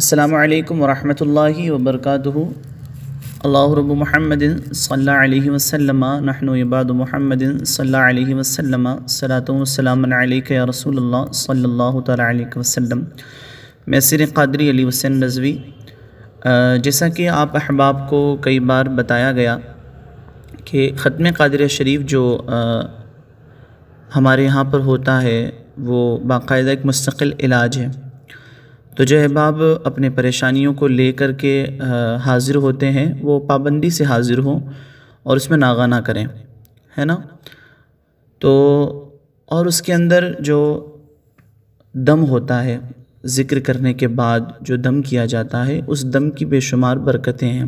السلام علیکم ورحمۃ اللہ وبرکاتہ اللہ رب محمد صلی اللہ علیہ وسلم نحن عباد محمد صلی اللہ علیہ وسلم صلاۃ وسلم علیک علیہ رسول اللہ صلی اللہ تعالیٰ علیہ وسلم میں سر قادری علی وسلم رضوی جیسا کہ آپ احباب کو کئی بار بتایا گیا کہ ختم قادر شریف جو ہمارے یہاں پر ہوتا ہے وہ باقاعدہ ایک مستقل علاج ہے تو جو احباب اپنے پریشانیوں کو لے کر کے حاضر ہوتے ہیں وہ پابندی سے حاضر ہوں اور اس میں نہ کریں ہے نا تو اور اس کے اندر جو دم ہوتا ہے ذکر کرنے کے بعد جو دم کیا جاتا ہے اس دم کی بے شمار برکتیں ہیں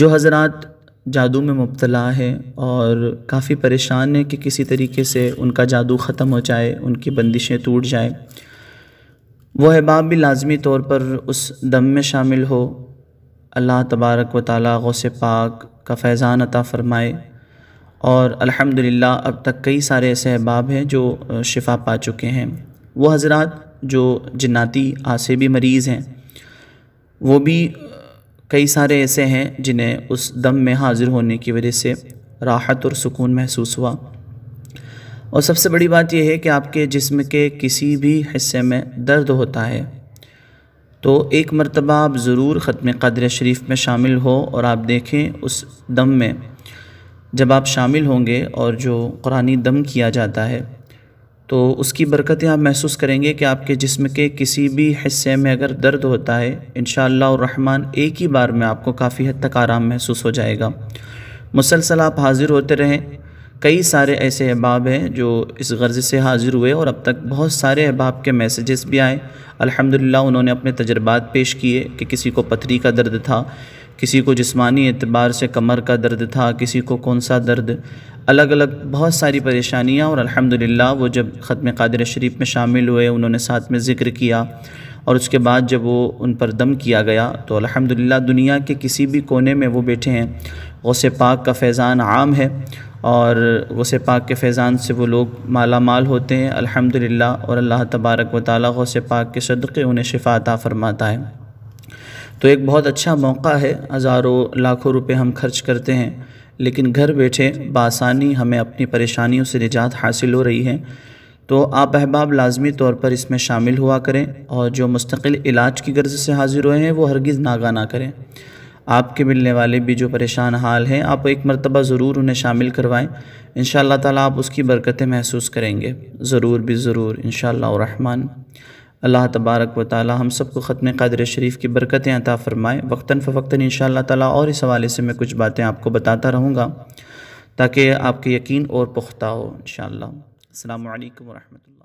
جو حضرات جادو میں مبتلا ہے اور کافی پریشان ہیں کہ کسی طریقے سے ان کا جادو ختم ہو جائے ان کی بندشیں ٹوٹ جائیں وہ احباب بھی لازمی طور پر اس دم میں شامل ہو اللہ تبارک و تعالیٰ غوث پاک کا فیضان عطا فرمائے اور الحمدللہ اب تک کئی سارے ایسے احباب ہیں جو شفا پا چکے ہیں وہ حضرات جو جناتی بھی مریض ہیں وہ بھی کئی سارے ایسے ہیں جنہیں اس دم میں حاضر ہونے کی وجہ سے راحت اور سکون محسوس ہوا اور سب سے بڑی بات یہ ہے کہ آپ کے جسم کے کسی بھی حصے میں درد ہوتا ہے تو ایک مرتبہ آپ ضرور ختم قدر شریف میں شامل ہو اور آپ دیکھیں اس دم میں جب آپ شامل ہوں گے اور جو قرآن دم کیا جاتا ہے تو اس کی برکتیں آپ محسوس کریں گے کہ آپ کے جسم کے کسی بھی حصے میں اگر درد ہوتا ہے انشاءاللہ الرحمن ایک ہی بار میں آپ کو کافی حد تک آرام محسوس ہو جائے گا مسلسل آپ حاضر ہوتے رہیں کئی سارے ایسے احباب ہیں جو اس غرض سے حاضر ہوئے اور اب تک بہت سارے احباب کے میسیجز بھی آئے الحمدللہ انہوں نے اپنے تجربات پیش کیے کہ کسی کو پتھری کا درد تھا کسی کو جسمانی اعتبار سے کمر کا درد تھا کسی کو کون سا درد الگ الگ بہت ساری پریشانیاں اور الحمدللہ وہ جب ختم قادر شریف میں شامل ہوئے انہوں نے ساتھ میں ذکر کیا اور اس کے بعد جب وہ ان پر دم کیا گیا تو الحمدللہ دنیا کے کسی بھی کونے میں وہ بیٹھے ہیں غصے پاک کا فیضان عام ہے اور غوث پاک کے فیضان سے وہ لوگ مالا مال ہوتے ہیں الحمدللہ اور اللہ تبارک و تعالی غوث پاک کے صدقے انہیں شفا عطا فرماتا ہے تو ایک بہت اچھا موقع ہے ہزاروں لاکھوں روپے ہم خرچ کرتے ہیں لیکن گھر بیٹھے بآسانی ہمیں اپنی پریشانیوں سے نجات حاصل ہو رہی ہے تو آپ احباب لازمی طور پر اس میں شامل ہوا کریں اور جو مستقل علاج کی غرض سے حاضر ہوئے ہیں وہ ہرگز نہ کریں آپ کے ملنے والے بھی جو پریشان حال ہیں آپ ایک مرتبہ ضرور انہیں شامل کروائیں انشاءاللہ تعالی تعالیٰ آپ اس کی برکتیں محسوس کریں گے ضرور بھی ضرور انشاءاللہ الرحمن اللہ تبارک و تعالی ہم سب کو ختم قادر شریف کی برکتیں عطا فرمائے وقتاً فوقتاً انشاءاللہ تعالی اور اس حوالے سے میں کچھ باتیں آپ کو بتاتا رہوں گا تاکہ آپ کے یقین اور پختہ ہو انشاءاللہ السلام علیکم ورحمۃ اللہ